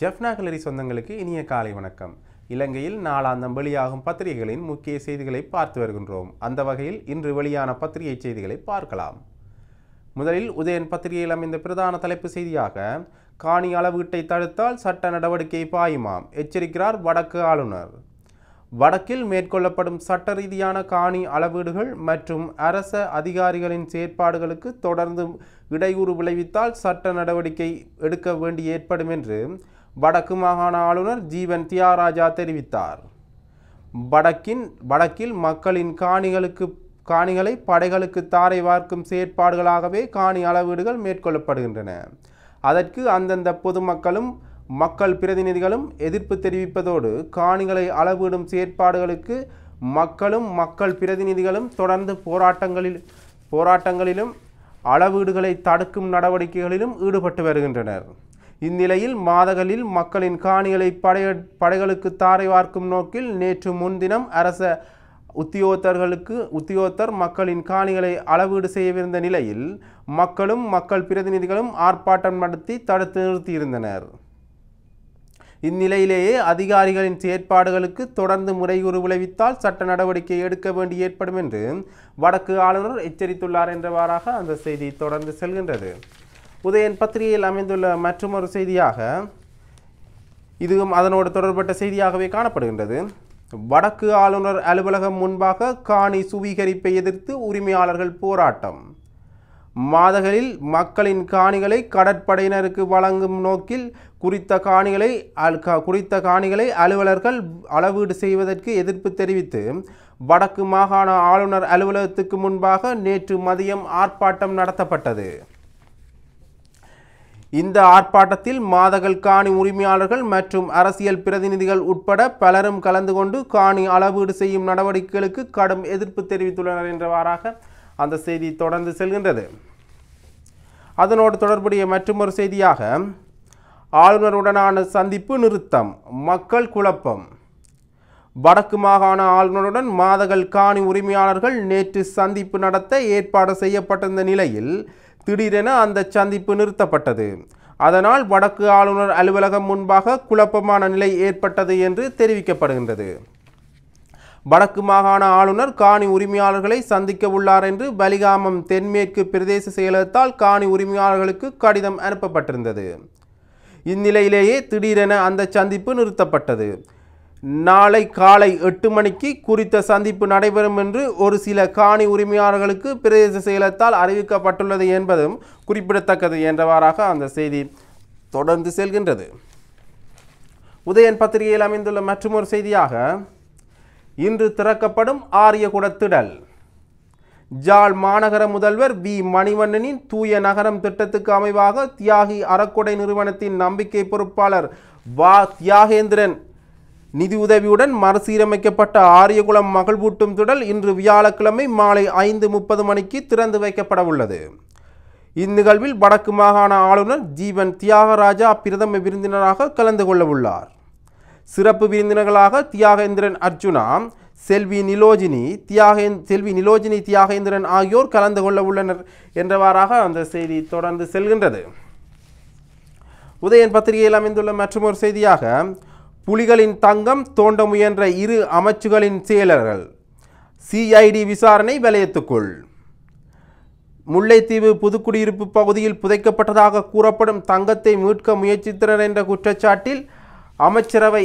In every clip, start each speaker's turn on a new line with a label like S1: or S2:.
S1: ஜெஃப்னா கலரி சொந்தங்களுக்கு இனிய காலை வணக்கம் இலங்கையில் நாளாந்தம் வெளியாகும் பத்திரிகைகளின் முக்கிய செய்திகளை பார்த்து வருகின்றோம் அந்த வகையில் இன்று வெளியான பத்திரிகை செய்திகளை பார்க்கலாம் முதலில் உதயன் பத்திரிகையில் அமைந்த பிரதான தலைப்பு செய்தியாக காணி அளவீட்டை தடுத்தால் சட்ட நடவடிக்கை பாயுமாம் எச்சரிக்கிறார் வடக்கு ஆளுநர் வடக்கில் மேற்கொள்ளப்படும் சட்ட ரீதியான காணி அளவீடுகள் மற்றும் அரச அதிகாரிகளின் செயற்பாடுகளுக்கு தொடர்ந்து இடையூறு விளைவித்தால் சட்ட நடவடிக்கை எடுக்க வேண்டி ஏற்படும் என்று வடக்கு மாகாண ஆளுநர் ஜீவன் தியாராஜா தெரிவித்தார் வடக்கின் வடக்கில் மக்களின் காணிகளுக்கு காணிகளை படைகளுக்கு தாரை வார்க்கும் செயற்பாடுகளாகவே காணி அளவீடுகள் மேற்கொள்ளப்படுகின்றன அதற்கு அந்தந்த பொதுமக்களும் மக்கள் பிரதிநிதிகளும் எதிர்ப்பு தெரிவிப்பதோடு காணிகளை அளவிடும் செயற்பாடுகளுக்கு மக்களும் மக்கள் பிரதிநிதிகளும் தொடர்ந்து போராட்டங்களில் போராட்டங்களிலும் அளவீடுகளை தடுக்கும் நடவடிக்கைகளிலும் ஈடுபட்டு வருகின்றனர் இந்நிலையில் மாதகளில் மக்களின் காணிகளை படைய படைகளுக்கு தாரை வார்க்கும் நோக்கில் நேற்று முன்தினம் அரச உத்தியோகத்தர்களுக்கு உத்தியோகத்தர் மக்களின் காணிகளை அளவீடு செய்யவிருந்த நிலையில் மக்களும் மக்கள் பிரதிநிதிகளும் ஆர்ப்பாட்டம் நடத்தி தடுத்து நிறுத்தியிருந்தனர் இந்நிலையிலேயே அதிகாரிகளின் செயற்பாடுகளுக்கு தொடர்ந்து முறைகூறு விளைவித்தால் சட்ட நடவடிக்கை எடுக்க வேண்டி ஏற்படும் என்று வடக்கு ஆளுநர் எச்சரித்துள்ளார் என்றவாறாக அந்த செய்தி தொடர்ந்து செல்கின்றது உதயன் பத்திரிகையில் அமைந்துள்ள மற்றொரு செய்தியாக இதுவும் அதனோடு தொடர்பட்ட செய்தியாகவே காணப்படுகின்றது வடக்கு ஆளுநர் அலுவலகம் முன்பாக காணி சுவீகரிப்பை எதிர்த்து உரிமையாளர்கள் போராட்டம் மாதகளில் மக்களின் காணிகளை கடற்படையினருக்கு வழங்கும் நோக்கில் குறித்த காணிகளை குறித்த காணிகளை அலுவலர்கள் அளவீடு செய்வதற்கு எதிர்ப்பு தெரிவித்து வடக்கு மாகாண ஆளுநர் அலுவலகத்துக்கு முன்பாக நேற்று மதியம் ஆர்ப்பாட்டம் நடத்தப்பட்டது இந்த ஆர்ப்பாட்டத்தில் மாதகள் காணி உரிமையாளர்கள் மற்றும் அரசியல் பிரதிநிதிகள் உட்பட பலரும் கலந்து கொண்டு காணி அளவீடு செய்யும் நடவடிக்கைகளுக்கு கடும் எதிர்ப்பு தெரிவித்துள்ளனர் என்றவாறாக அந்த செய்தி தொடர்ந்து செல்கின்றது அதனோடு தொடர்புடைய மற்றொரு செய்தியாக ஆளுநருடனான சந்திப்பு நிறுத்தம் மக்கள் குழப்பம் வடக்கு மாகாண ஆளுநருடன் மாதகள் காணி உரிமையாளர்கள் நேற்று சந்திப்பு நடத்த ஏற்பாடு செய்யப்பட்டிருந்த நிலையில் திடீரென அந்த சந்திப்பு நிறுத்தப்பட்டது அதனால் வடக்கு ஆளுநர் அலுவலகம் முன்பாக குழப்பமான நிலை ஏற்பட்டது என்று தெரிவிக்கப்படுகின்றது வடக்கு மாகாண ஆளுநர் காணி உரிமையாளர்களை சந்திக்க உள்ளார் என்று பலிகாமம் தென்மேற்கு பிரதேச செயலகத்தால் காணி உரிமையாளர்களுக்கு கடிதம் அனுப்பப்பட்டிருந்தது இந்நிலையிலேயே திடீரென அந்த சந்திப்பு நிறுத்தப்பட்டது நாளை காலை எட்டு மணிக்கு குறித்த சந்திப்பு நடைபெறும் என்று ஒரு சில காணி உரிமையாளர்களுக்கு பிரதேச செயலத்தால் அறிவிக்கப்பட்டுள்ளது என்பதும் குறிப்பிடத்தக்கது என்றவாறாக அந்த செய்தி தொடர்ந்து செல்கின்றது உதயன் பத்திரிகையில் அமைந்துள்ள மற்றொரு செய்தியாக இன்று திறக்கப்படும் ஆரியகுட திடல் ஜால் மாநகர முதல்வர் வி மணிவண்ணனின் தூய நகரம் திட்டத்துக்கு அமைவாக தியாகி அறக்குடை நிறுவனத்தின் நம்பிக்கை பொறுப்பாளர் வா தியாகேந்திரன் நிதி உதவியுடன் மறுசீரமைக்கப்பட்ட ஆரியகுளம் மகள்வூட்டும் திடல் இன்று வியாழக்கிழமை மாலை ஐந்து முப்பது மணிக்கு திறந்து வைக்கப்பட உள்ளது இந்நிகழ்வில் வடக்கு மாகாண ஆளுநர் ஜீவன் தியாகராஜா பிரதம விருந்தினராக கலந்து கொள்ள உள்ளார் சிறப்பு விருந்தினர்களாக தியாகேந்திரன் அர்ஜுனா செல்வி நிலோஜினி தியாகே செல்வி நிலோஜினி தியாகேந்திரன் ஆகியோர் கலந்து கொள்ள உள்ளனர் என்றவாறாக அந்த செய்தி தொடர்ந்து செல்கின்றது உதயன் பத்திரிகையில் அமைந்துள்ள மற்றொரு செய்தியாக புலிகளின் தங்கம் தோண்ட முயன்ற இரு அமைச்சுகளின் செயலர்கள் சிஐடி விசாரணை வலயத்துக்குள் முல்லைத்தீவு புதுக்குடியிருப்பு பகுதியில் புதைக்கப்பட்டதாக கூறப்படும் தங்கத்தை மீட்க முயற்சித்தனர் என்ற குற்றச்சாட்டில் அமைச்சரவை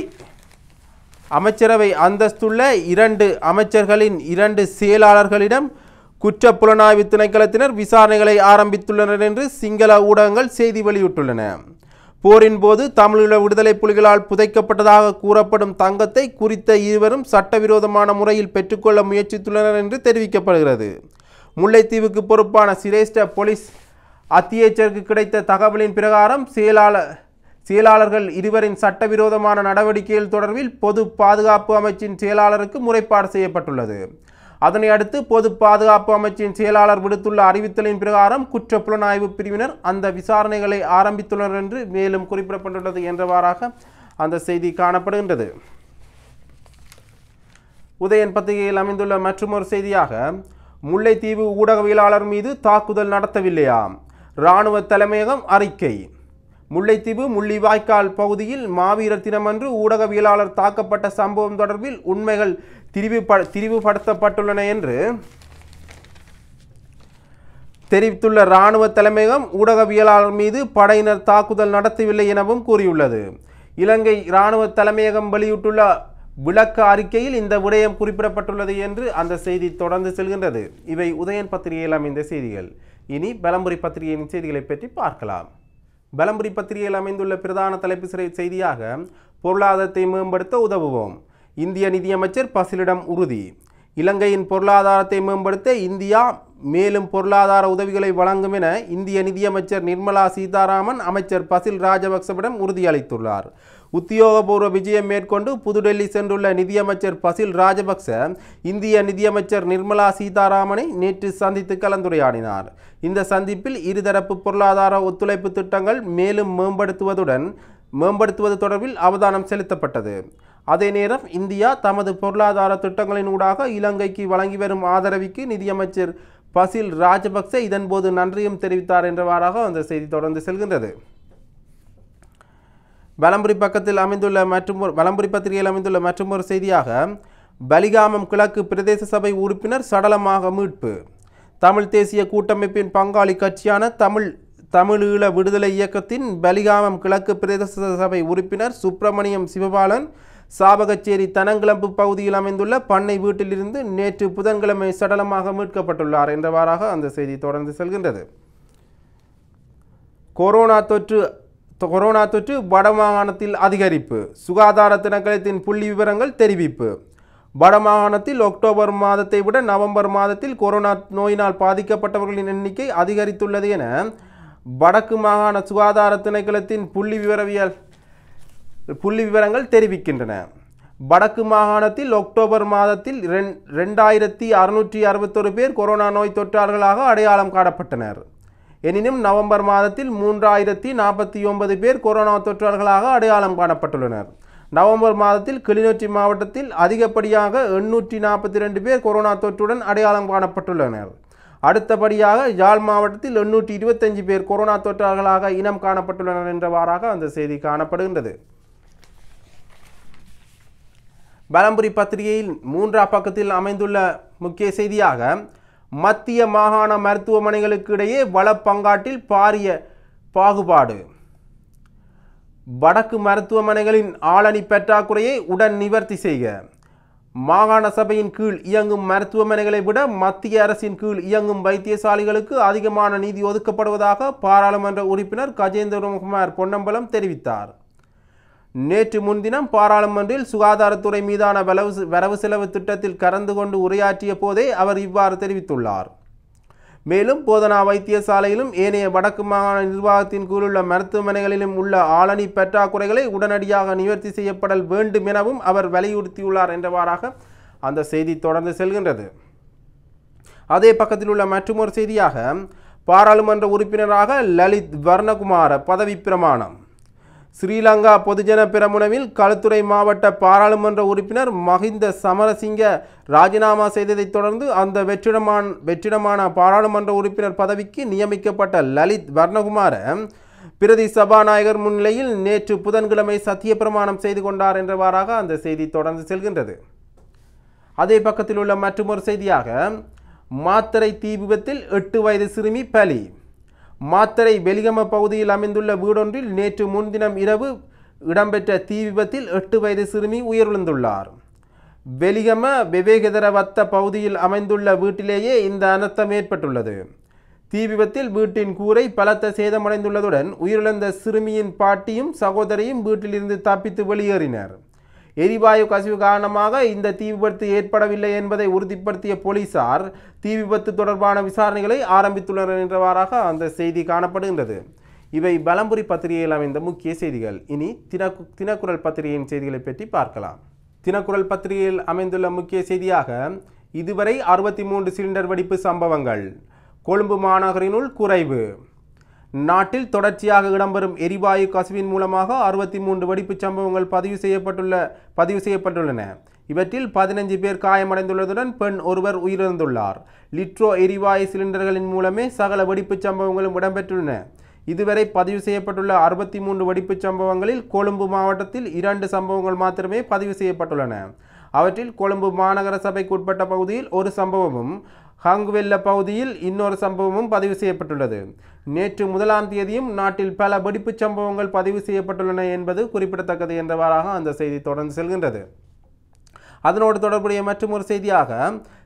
S1: அமைச்சரவை அந்தஸ்துள்ள இரண்டு அமைச்சர்களின் இரண்டு செயலாளர்களிடம் குற்ற புலனாய்வு திணைக்களத்தினர் விசாரணைகளை ஆரம்பித்துள்ளனர் என்று சிங்கள ஊடகங்கள் செய்தி வெளியிட்டுள்ளன போரின் போது தமிழீழ விடுதலை புலிகளால் புதைக்கப்பட்டதாக கூறப்படும் தங்கத்தை குறித்த இருவரும் சட்டவிரோதமான முறையில் பெற்றுக்கொள்ள முயற்சித்துள்ளனர் என்று தெரிவிக்கப்படுகிறது முல்லைத்தீவுக்கு பொறுப்பான சிரேஷ்ட போலீஸ் அத்தியேச்சருக்கு கிடைத்த தகவலின் பிரகாரம் செயலாளர் செயலாளர்கள் இருவரின் சட்டவிரோதமான நடவடிக்கைகள் தொடர்பில் பொது பாதுகாப்பு அமைச்சின் செயலாளருக்கு முறைப்பாடு செய்யப்பட்டுள்ளது அதனை அடுத்து பொது பாதுகாப்பு அமைச்சின் செயலாளர் விடுத்துள்ள அறிவித்தலின் பிரகாரம் குற்ற புலனாய்வு பிரிவினர் அந்த விசாரணைகளை ஆரம்பித்துள்ளனர் என்று மேலும் குறிப்பிடப்பட்டுள்ளது என்றவாறாக அந்த செய்தி காணப்படுகின்றது உதயன் பத்திரிகையில் அமைந்துள்ள மற்றொரு செய்தியாக முல்லைத்தீவு ஊடகவியலாளர் மீது தாக்குதல் நடத்தவில்லையாம் இராணுவ தலைமையகம் அறிக்கை முல்லைத்தீவு முள்ளிவாய்க்கால் பகுதியில் மாவீரர் தினமன்று ஊடகவியலாளர் தாக்கப்பட்ட சம்பவம் தொடர்பில் உண்மைகள் திரிவு திரிவுபடுத்தப்பட்டுள்ளன என்று தெரிவித்துள்ள ராணுவ தலைமையகம் ஊடகவியலாளர் மீது படையினர் தாக்குதல் நடத்தவில்லை எனவும் கூறியுள்ளது இலங்கை இராணுவ தலைமையகம் வெளியிட்டுள்ள விளக்க அறிக்கையில் இந்த விடயம் குறிப்பிடப்பட்டுள்ளது என்று அந்த செய்தி தொடர்ந்து செல்கின்றது இவை உதயன் பத்திரிகையில் அமைந்த செய்திகள் இனி பலம்புரி பத்திரிகையின் செய்திகளை பற்றி பார்க்கலாம் பலம்புரி பத்திரிகையில் அமைந்துள்ள பிரதான தலைப்பு சிறை செய்தியாக பொருளாதாரத்தை மேம்படுத்த உதவுவோம் இந்திய நிதியமைச்சர் பசிலிடம் உறுதி இலங்கையின் பொருளாதாரத்தை மேம்படுத்த இந்தியா மேலும் பொருளாதார உதவிகளை வழங்கும் என இந்திய நிதியமைச்சர் நிர்மலா சீதாராமன் அமைச்சர் பசில் ராஜபக்சவிடம் உறுதியளித்துள்ளார் உத்தியோகபூர்வ விஜயம் மேற்கொண்டு புதுடெல்லி சென்றுள்ள நிதியமைச்சர் பசில் ராஜபக்ச இந்திய நிதியமைச்சர் நிர்மலா சீதாராமனை நேற்று சந்தித்து கலந்துரையாடினார் இந்த சந்திப்பில் இருதரப்பு பொருளாதார ஒத்துழைப்பு திட்டங்கள் மேலும் மேம்படுத்துவதுடன் மேம்படுத்துவது தொடர்பில் அவதானம் செலுத்தப்பட்டது அதே நேரம் இந்தியா தமது பொருளாதார திட்டங்களின் ஊடாக இலங்கைக்கு வழங்கி வரும் ஆதரவுக்கு நிதியமைச்சர் பசில் ராஜபக்சே இதன்போது நன்றியும் தெரிவித்தார் என்றவாறாக அந்த செய்தி தொடர்ந்து செல்கின்றது வலம்புரி பக்கத்தில் அமைந்துள்ள மற்றும் வலம்புரி பத்திரிகையில் அமைந்துள்ள மற்றொரு செய்தியாக பலிகாமம் கிழக்கு பிரதேச சபை உறுப்பினர் சடலமாக மீட்பு தமிழ் தேசிய கூட்டமைப்பின் பங்காளி கட்சியான தமிழ் தமிழீழ விடுதலை இயக்கத்தின் பலிகாமம் கிழக்கு பிரதேச சபை உறுப்பினர் சுப்பிரமணியம் சிவபாலன் சாபகச்சேரி தனங்கிளம்பு பகுதியில் அமைந்துள்ள பண்ணை வீட்டிலிருந்து நேற்று புதன்கிழமை சடலமாக மீட்கப்பட்டுள்ளார் என்றவாறாக அந்த செய்தி தொடர்ந்து செல்கின்றது கொரோனா தொற்று கொரோனா தொற்று வடமாகாணத்தில் அதிகரிப்பு சுகாதார திணைக்களத்தின் புள்ளி விவரங்கள் தெரிவிப்பு வடமாகாணத்தில் அக்டோபர் மாதத்தை விட நவம்பர் மாதத்தில் கொரோனா நோயினால் பாதிக்கப்பட்டவர்களின் எண்ணிக்கை அதிகரித்துள்ளது என வடக்கு மாகாண சுகாதார திணைக்களத்தின் புள்ளி விவரவியல் புள்ளி விவரங்கள் தெரிவிக்கின்றன வடக்கு மாகாணத்தில் அக்டோபர் மாதத்தில் ரெண்டாயிரத்தி அறுநூற்றி அறுபத்தொரு பேர் கொரோனா நோய் தொற்றாளர்களாக அடையாளம் காணப்பட்டனர் எனினும் நவம்பர் மாதத்தில் மூன்றாயிரத்தி நாற்பத்தி ஒன்பது பேர் கொரோனா தொற்றாளர்களாக அடையாளம் காணப்பட்டுள்ளனர் நவம்பர் மாதத்தில் கிளிநொச்சி மாவட்டத்தில் அதிகப்படியாக எண்ணூற்றி நாற்பத்தி ரெண்டு பேர் கொரோனா தொற்றுடன் அடையாளம் காணப்பட்டுள்ளனர் அடுத்தபடியாக யாழ் மாவட்டத்தில் எண்ணூற்றி இருபத்தஞ்சு பேர் கொரோனா தொற்றாளர்களாக இனம் காணப்பட்டுள்ளனர் என்றவாறாக அந்த செய்தி காணப்படுகின்றது பலம்புரி பத்திரிகையில் மூன்றாம் பக்கத்தில் அமைந்துள்ள முக்கிய செய்தியாக மத்திய மாகாண மருத்துவமனைகளுக்கு இடையே வள பங்காட்டில் பாரிய பாகுபாடு வடக்கு மருத்துவமனைகளின் ஆளணி பற்றாக்குறையை உடன் நிவர்த்தி செய்க மாகாண சபையின் கீழ் இயங்கும் மருத்துவமனைகளை விட மத்திய அரசின் கீழ் இயங்கும் வைத்தியசாலைகளுக்கு அதிகமான நிதி ஒதுக்கப்படுவதாக பாராளுமன்ற உறுப்பினர் கஜேந்திரகுமார் பொன்னம்பலம் தெரிவித்தார் நேற்று முன்தினம் பாராளுமன்றில் சுகாதாரத்துறை மீதான வரவு வரவு செலவு திட்டத்தில் கலந்து கொண்டு உரையாற்றிய போதே அவர் இவ்வாறு தெரிவித்துள்ளார் மேலும் போதனா வைத்தியசாலையிலும் ஏனைய வடக்கு மாகாண நிர்வாகத்தின் கீழுள்ள மருத்துவமனைகளிலும் உள்ள ஆளணி பற்றாக்குறைகளை உடனடியாக நிவர்த்தி செய்யப்படல் வேண்டும் எனவும் அவர் வலியுறுத்தியுள்ளார் என்றவாறாக அந்த செய்தி தொடர்ந்து செல்கின்றது அதே பக்கத்தில் உள்ள மற்றொரு செய்தியாக பாராளுமன்ற உறுப்பினராக லலித் வர்ணகுமார பதவி பிரமாணம் ஸ்ரீலங்கா பொதுஜன பிரமுனவில் களுத்துறை மாவட்ட பாராளுமன்ற உறுப்பினர் மஹிந்த சமரசிங்க ராஜினாமா செய்ததைத் தொடர்ந்து அந்த வெற்றிடமான வெற்றிடமான பாராளுமன்ற உறுப்பினர் பதவிக்கு நியமிக்கப்பட்ட லலித் வர்ணகுமார பிரதி சபாநாயகர் முன்னிலையில் நேற்று புதன்கிழமை சத்திய பிரமாணம் செய்து கொண்டார் என்றவாறாக அந்த செய்தி தொடர்ந்து செல்கின்றது அதே பக்கத்தில் உள்ள மற்றுமொரு செய்தியாக மாத்தரை தீ விபத்தில் எட்டு வயது சிறுமி பலி மாத்தரை வெலிகம பகுதியில் அமைந்துள்ள வீடொன்றில் நேற்று முன்தினம் இரவு இடம்பெற்ற தீ விபத்தில் எட்டு வயது சிறுமி உயிரிழந்துள்ளார் வெலிகம விவேகதரவத்த பகுதியில் அமைந்துள்ள வீட்டிலேயே இந்த அனர்த்தம் ஏற்பட்டுள்ளது தீ விபத்தில் வீட்டின் கூரை பலத்த சேதமடைந்துள்ளதுடன் உயிரிழந்த சிறுமியின் பாட்டியும் சகோதரியும் வீட்டிலிருந்து தப்பித்து வெளியேறினர் எரிவாயு கசிவு காரணமாக இந்த தீ விபத்து ஏற்படவில்லை என்பதை உறுதிப்படுத்திய போலீசார் தீ விபத்து தொடர்பான விசாரணைகளை ஆரம்பித்துள்ளனர் என்றவாறாக அந்த செய்தி காணப்படுகின்றது இவை பலம்புரி பத்திரிகையில் அமைந்த முக்கிய செய்திகள் இனி தினக்கு தினக்குரல் பத்திரிகையின் செய்திகளை பற்றி பார்க்கலாம் தினக்குரல் பத்திரிகையில் அமைந்துள்ள முக்கிய செய்தியாக இதுவரை அறுபத்தி மூன்று சிலிண்டர் வெடிப்பு சம்பவங்கள் கொழும்பு மாநகரினுள் குறைவு நாட்டில் தொடர்ச்சியாக இடம்பெறும் எரிவாயு கசிவின் மூலமாக அறுபத்தி மூன்று வெடிப்பு சம்பவங்கள் பதிவு செய்யப்பட்டுள்ள பதிவு செய்யப்பட்டுள்ளன இவற்றில் பதினஞ்சு பேர் காயமடைந்துள்ளதுடன் பெண் ஒருவர் உயிரிழந்துள்ளார் லிட்ரோ எரிவாயு சிலிண்டர்களின் மூலமே சகல வெடிப்பு சம்பவங்களும் இடம்பெற்றுள்ளன இதுவரை பதிவு செய்யப்பட்டுள்ள அறுபத்தி மூன்று வெடிப்பு சம்பவங்களில் கொழும்பு மாவட்டத்தில் இரண்டு சம்பவங்கள் மாத்திரமே பதிவு செய்யப்பட்டுள்ளன அவற்றில் கொழும்பு மாநகர சபைக்கு உட்பட்ட பகுதியில் ஒரு சம்பவமும் ஹங்குவெல்ல பகுதியில் இன்னொரு சம்பவமும் பதிவு செய்யப்பட்டுள்ளது நேற்று முதலாம் தேதியும் நாட்டில் பல வெடிப்புச் சம்பவங்கள் பதிவு செய்யப்பட்டுள்ளன என்பது குறிப்பிடத்தக்கது என்றவாறாக அந்த செய்தி தொடர்ந்து செல்கின்றது அதனோடு தொடர்புடைய மற்றொரு செய்தியாக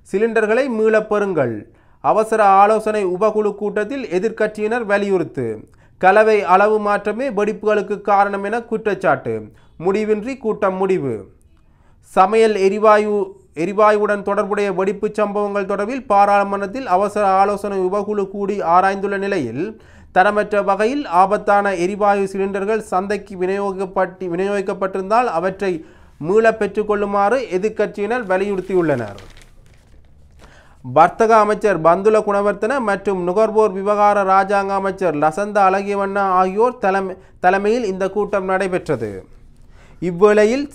S1: சிலிண்டர்களை மீளப்பெறுங்கள் அவசர ஆலோசனை உபகுழு கூட்டத்தில் எதிர்க்கட்சியினர் வலியுறுத்து கலவை அளவு மாற்றமே வெடிப்புகளுக்கு காரணம் என குற்றச்சாட்டு முடிவின்றி கூட்டம் முடிவு சமையல் எரிவாயு எரிவாயுடன் தொடர்புடைய வெடிப்புச் சம்பவங்கள் தொடர்பில் பாராளுமன்றத்தில் அவசர ஆலோசனை உபகுழு கூடி ஆராய்ந்துள்ள நிலையில் தரமற்ற வகையில் ஆபத்தான எரிவாயு சிலிண்டர்கள் சந்தைக்கு விநியோகிக்கப்பட்டு விநியோகிக்கப்பட்டிருந்தால் அவற்றை மீள பெற்றுக்கொள்ளுமாறு எதிர்க்கட்சியினர் வலியுறுத்தியுள்ளனர் வர்த்தக அமைச்சர் பந்துல குணவர்த்தன மற்றும் நுகர்வோர் விவகார ராஜாங்க அமைச்சர் லசந்த அழகியவண்ணா ஆகியோர் தலைமை தலைமையில் இந்த கூட்டம் நடைபெற்றது இவ்வேளையில்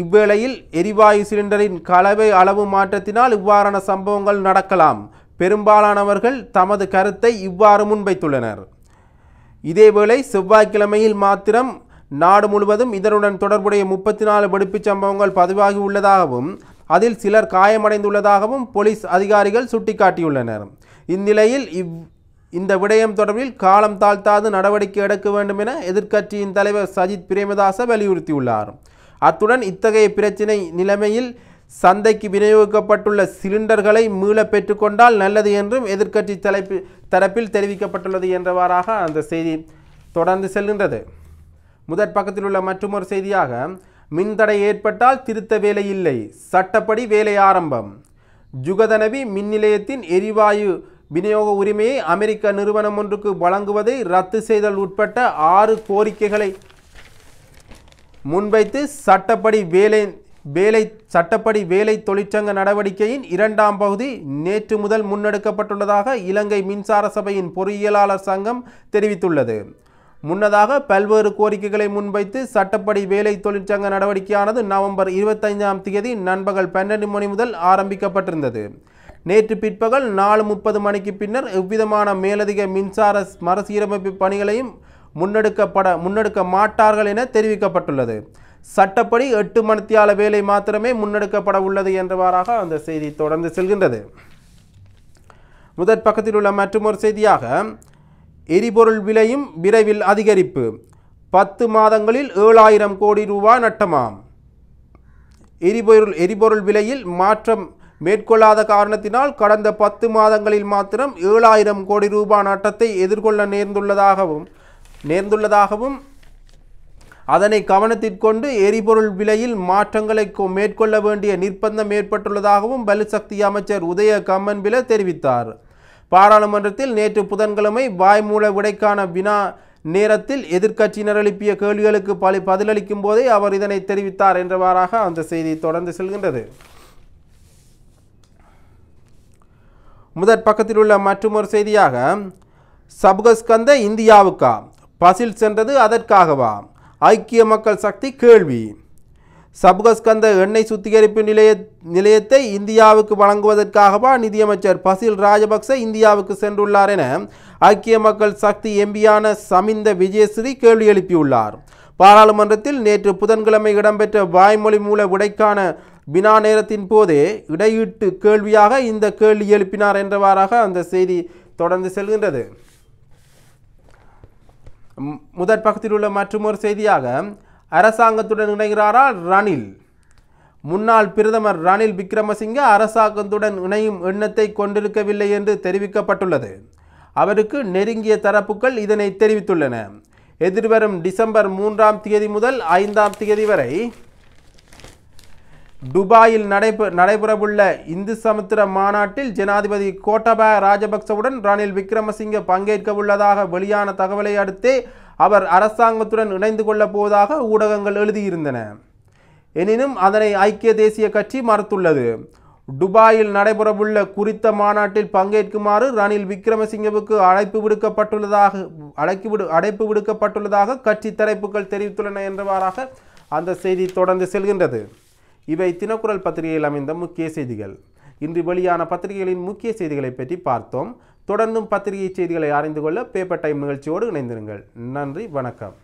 S1: இவ்வேளையில் எரிவாயு சிலிண்டரின் கலவை அளவு மாற்றத்தினால் இவ்வாறான சம்பவங்கள் நடக்கலாம் பெரும்பாலானவர்கள் தமது கருத்தை இவ்வாறு முன்வைத்துள்ளனர் இதேவேளை செவ்வாய்க்கிழமையில் மாத்திரம் நாடு முழுவதும் இதனுடன் தொடர்புடைய முப்பத்தி நாலு வெடிப்பு சம்பவங்கள் பதிவாகி உள்ளதாகவும் அதில் சிலர் காயமடைந்துள்ளதாகவும் போலீஸ் அதிகாரிகள் சுட்டிக்காட்டியுள்ளனர் இந்நிலையில் இவ் இந்த விடயம் தொடர்பில் காலம் தாழ்த்தாது நடவடிக்கை எடுக்க வேண்டும் என எதிர்க்கட்சியின் தலைவர் சஜித் பிரேமதாச வலியுறுத்தியுள்ளார் அத்துடன் இத்தகைய பிரச்சினை நிலைமையில் சந்தைக்கு விநியோகிக்கப்பட்டுள்ள சிலிண்டர்களை மீள பெற்றுக்கொண்டால் நல்லது என்றும் எதிர்க்கட்சி தலைப்பு தரப்பில் தெரிவிக்கப்பட்டுள்ளது என்றவாறாக அந்த செய்தி தொடர்ந்து செல்கின்றது முதற் பக்கத்தில் உள்ள மற்றொரு செய்தியாக மின்தடை ஏற்பட்டால் திருத்த வேலை இல்லை சட்டப்படி வேலை ஆரம்பம் ஜுகதனவி மின் நிலையத்தின் எரிவாயு விநியோக உரிமையை அமெரிக்க நிறுவனம் ஒன்றுக்கு வழங்குவதை ரத்து செய்தல் உட்பட்ட ஆறு கோரிக்கைகளை முன்வைத்து சட்டப்படி வேலை வேலை சட்டப்படி வேலை தொழிற்சங்க நடவடிக்கையின் இரண்டாம் பகுதி நேற்று முதல் முன்னெடுக்கப்பட்டுள்ளதாக இலங்கை மின்சார சபையின் பொறியியலாளர் சங்கம் தெரிவித்துள்ளது முன்னதாக பல்வேறு கோரிக்கைகளை முன்வைத்து சட்டப்படி வேலை தொழிற்சங்க நடவடிக்கையானது நவம்பர் இருபத்தைந்தாம் தேதி நண்பகல் பன்னெண்டு மணி முதல் ஆரம்பிக்கப்பட்டிருந்தது நேற்று பிற்பகல் நாலு முப்பது மணிக்கு பின்னர் எவ்விதமான மேலதிக மின்சார மறுசீரமைப்பு பணிகளையும் முன்னெடுக்கப்பட முன்னெடுக்க மாட்டார்கள் என தெரிவிக்கப்பட்டுள்ளது சட்டப்படி எட்டு மணித்தியால வேலை மாத்திரமே முன்னெடுக்கப்பட உள்ளது என்றவாறாக அந்த செய்தி தொடர்ந்து செல்கின்றது முதற் பக்கத்தில் உள்ள மற்றொரு செய்தியாக எரிபொருள் விலையும் விரைவில் அதிகரிப்பு பத்து மாதங்களில் ஏழாயிரம் கோடி ரூபாய் நட்டமாம் எரிபொருள் எரிபொருள் விலையில் மாற்றம் மேற்கொள்ளாத காரணத்தினால் கடந்த பத்து மாதங்களில் மாத்திரம் ஏழாயிரம் கோடி ரூபாய் நட்டத்தை எதிர்கொள்ள நேர்ந்துள்ளதாகவும் நேர்ந்துள்ளதாகவும் அதனை கவனத்திற்கொண்டு எரிபொருள் விலையில் மாற்றங்களை மேற்கொள்ள வேண்டிய நிர்பந்தம் ஏற்பட்டுள்ளதாகவும் பலுசக்தி அமைச்சர் உதய கம்மன்பில தெரிவித்தார் பாராளுமன்றத்தில் நேற்று புதன்கிழமை வாய்மூல விடைக்கான வினா நேரத்தில் எதிர்க்கட்சியினர் எழுப்பிய கேள்விகளுக்கு பலி பதிலளிக்கும் போதே அவர் இதனை தெரிவித்தார் என்றவாறாக அந்த செய்தி தொடர்ந்து செல்கின்றது முதற் பக்கத்தில் உள்ள மற்றொரு செய்தியாக சபுகஸ்கந்த இந்தியாவுக்கா பசில் சென்றது அதற்காகவா ஐக்கிய மக்கள் சக்தி கேள்வி சபுகஸ்கந்த எண்ணெய் சுத்திகரிப்பு நிலைய நிலையத்தை இந்தியாவுக்கு வழங்குவதற்காகவா நிதியமைச்சர் பசில் ராஜபக்ச இந்தியாவுக்கு சென்றுள்ளார் என ஐக்கிய மக்கள் சக்தி எம்பியான சமிந்த விஜயஸ்ரீ கேள்வி எழுப்பியுள்ளார் பாராளுமன்றத்தில் நேற்று புதன்கிழமை இடம்பெற்ற வாய்மொழி மூல விடைக்கான வினா நேரத்தின் போதே இடையீட்டு கேள்வியாக இந்த கேள்வி எழுப்பினார் என்றவாறாக அந்த செய்தி தொடர்ந்து செல்கின்றது முதற் பகுதியில் உள்ள மற்றொரு செய்தியாக அரசாங்கத்துடன் இணைகிறாரா ரணில் முன்னாள் பிரதமர் ரணில் விக்ரமசிங்க அரசாங்கத்துடன் இணையும் எண்ணத்தை கொண்டிருக்கவில்லை என்று தெரிவிக்கப்பட்டுள்ளது அவருக்கு நெருங்கிய தரப்புகள் இதனை தெரிவித்துள்ளன எதிர்வரும் டிசம்பர் மூன்றாம் தேதி முதல் ஐந்தாம் தேதி வரை துபாயில் நடைபெ நடைபெறவுள்ள இந்து சமுத்திர மாநாட்டில் ஜனாதிபதி கோட்டபய ராஜபக்சவுடன் ரணில் விக்ரமசிங்க பங்கேற்க உள்ளதாக வெளியான தகவலை அடுத்தே அவர் அரசாங்கத்துடன் இணைந்து கொள்ளப் போவதாக ஊடகங்கள் எழுதியிருந்தன எனினும் அதனை ஐக்கிய தேசிய கட்சி மறுத்துள்ளது துபாயில் நடைபெறவுள்ள குறித்த மாநாட்டில் பங்கேற்குமாறு ரணில் விக்ரமசிங்கவுக்கு அழைப்பு விடுக்கப்பட்டுள்ளதாக அழைப்பு விடு அழைப்பு விடுக்கப்பட்டுள்ளதாக கட்சி தரப்புகள் தெரிவித்துள்ளன என்றவாறாக அந்த செய்தி தொடர்ந்து செல்கின்றது இவை தினக்குரல் பத்திரிகையில் அமைந்த முக்கிய செய்திகள் இன்று வெளியான பத்திரிகைகளின் முக்கிய செய்திகளை பற்றி பார்த்தோம் தொடர்ந்தும் பத்திரிகை செய்திகளை அறிந்து கொள்ள பேப்பர் டைம் நிகழ்ச்சியோடு இணைந்திருங்கள் நன்றி வணக்கம்